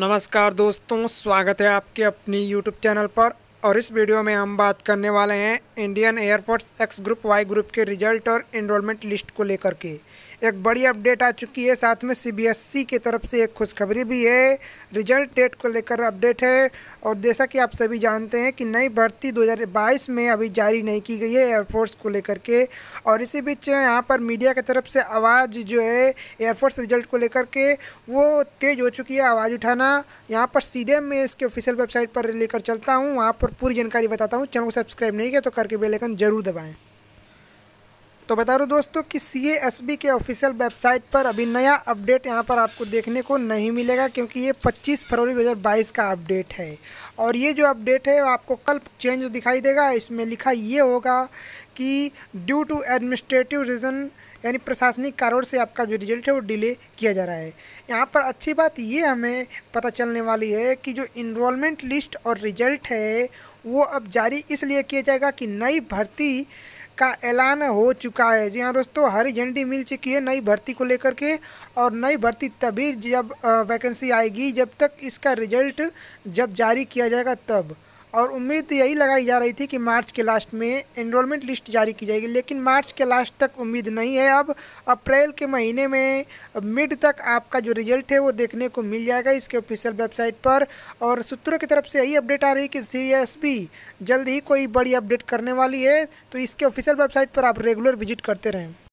नमस्कार दोस्तों स्वागत है आपके अपनी YouTube चैनल पर और इस वीडियो में हम बात करने वाले हैं Indian airports X group Y group के रिजल्ट और इनरोलमेंट लिस्ट को लेकर के एक बड़ी अपडेट आ चुकी है साथ में सीबीएसई e की तरफ से एक खुशखबरी भी है रिजल्ट डेट को लेकर अपडेट है और जैसा कि आप सभी जानते हैं कि नई भर्ती 2022 में अभी जारी नहीं की गई है एयरफोर्स को लेकर के और इसी बीच यहाँ पर मीडिया की तरफ से आवाज़ जो है एयरफोर्स रिजल्ट को लेकर के वो तेज़ हो चुकी है आवाज़ उठाना यहाँ पर सीधे मैं इसके ऑफिशियल वेबसाइट पर लेकर चलता हूँ वहाँ पर पूरी जानकारी बताता हूँ चैनल को सब्सक्राइब नहीं किया तो करके बेलेकन जरूर दबाएँ तो बता रहा दोस्तों कि सी एस बी के ऑफिशियल वेबसाइट पर अभी नया अपडेट यहाँ पर आपको देखने को नहीं मिलेगा क्योंकि ये 25 फरवरी 2022 का अपडेट है और ये जो अपडेट है आपको कल चेंज दिखाई देगा इसमें लिखा ये होगा कि ड्यू टू एडमिनिस्ट्रेटिव रीज़न यानी प्रशासनिक कारण से आपका जो रिजल्ट है वो डिले किया जा रहा है यहाँ पर अच्छी बात ये हमें पता चलने वाली है कि जो इनरोलमेंट लिस्ट और रिजल्ट है वो अब जारी इसलिए किया जाएगा कि नई भर्ती का ऐलान हो चुका है जी हाँ दोस्तों हरी झंडी मिल चुकी है नई भर्ती को लेकर के और नई भर्ती तभी जब वैकेंसी आएगी जब तक इसका रिजल्ट जब जारी किया जाएगा तब और उम्मीद तो यही लगाई जा रही थी कि मार्च के लास्ट में एनरोलमेंट लिस्ट जारी की जाएगी लेकिन मार्च के लास्ट तक उम्मीद नहीं है अब अप्रैल के महीने में मिड तक आपका जो रिजल्ट है वो देखने को मिल जाएगा इसके ऑफिशियल वेबसाइट पर और सूत्रों की तरफ से यही अपडेट आ रही है कि सी जल्द ही कोई बड़ी अपडेट करने वाली है तो इसके ऑफिशियल वेबसाइट पर आप रेगुलर विजिट करते रहें